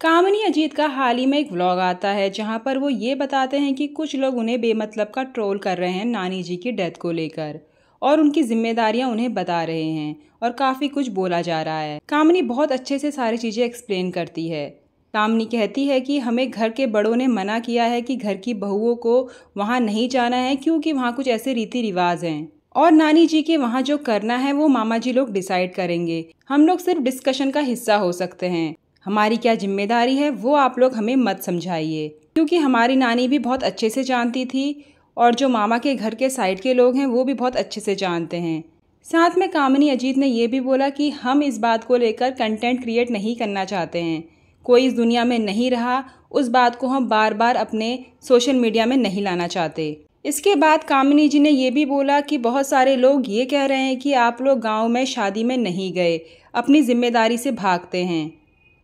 कामनी अजीत का हाल ही में एक व्लॉग आता है जहां पर वो ये बताते हैं कि कुछ लोग उन्हें बेमतलब का ट्रोल कर रहे हैं नानी जी की डेथ को लेकर और उनकी जिम्मेदारियां उन्हें बता रहे हैं और काफ़ी कुछ बोला जा रहा है कामनी बहुत अच्छे से सारी चीज़ें एक्सप्लेन करती है कामनी कहती है कि हमें घर के बड़ों ने मना किया है कि घर की बहुओं को वहाँ नहीं जाना है क्योंकि वहाँ कुछ ऐसे रीति रिवाज हैं और नानी जी के वहाँ जो करना है वो मामा जी लोग डिसाइड करेंगे हम लोग सिर्फ डिस्कशन का हिस्सा हो सकते हैं हमारी क्या जिम्मेदारी है वो आप लोग हमें मत समझाइए क्योंकि हमारी नानी भी बहुत अच्छे से जानती थी और जो मामा के घर के साइड के लोग हैं वो भी बहुत अच्छे से जानते हैं साथ में कामिनी अजीत ने यह भी बोला कि हम इस बात को लेकर कंटेंट क्रिएट नहीं करना चाहते हैं कोई इस दुनिया में नहीं रहा उस बात को हम बार बार अपने सोशल मीडिया में नहीं लाना चाहते इसके बाद कामिनी जी ने यह भी बोला कि बहुत सारे लोग ये कह रहे हैं कि आप लोग गांव में शादी में नहीं गए अपनी जिम्मेदारी से भागते हैं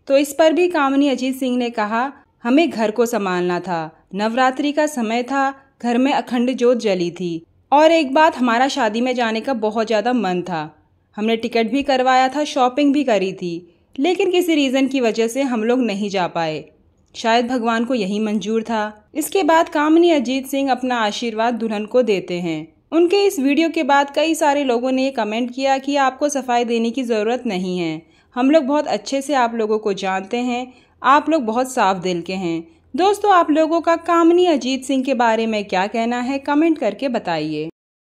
तो इस पर भी कामनी अजीत सिंह ने कहा हमें घर को संभालना था नवरात्रि का समय था घर में अखंड जोत जली थी और एक बात हमारा शादी में जाने का बहुत ज़्यादा मन था हमने टिकट भी करवाया था शॉपिंग भी करी थी लेकिन किसी रीज़न की वजह से हम लोग नहीं जा पाए शायद भगवान को यही मंजूर था इसके बाद कामनी अजीत सिंह अपना आशीर्वाद दुल्हन को देते हैं उनके इस वीडियो के बाद कई सारे लोगों ने कमेंट किया कि आपको सफाई देने की ज़रूरत नहीं है हम लोग बहुत अच्छे से आप लोगों को जानते हैं आप लोग बहुत साफ दिल के हैं दोस्तों आप लोगों का कामनी अजीत सिंह के बारे में क्या कहना है कमेंट करके बताइए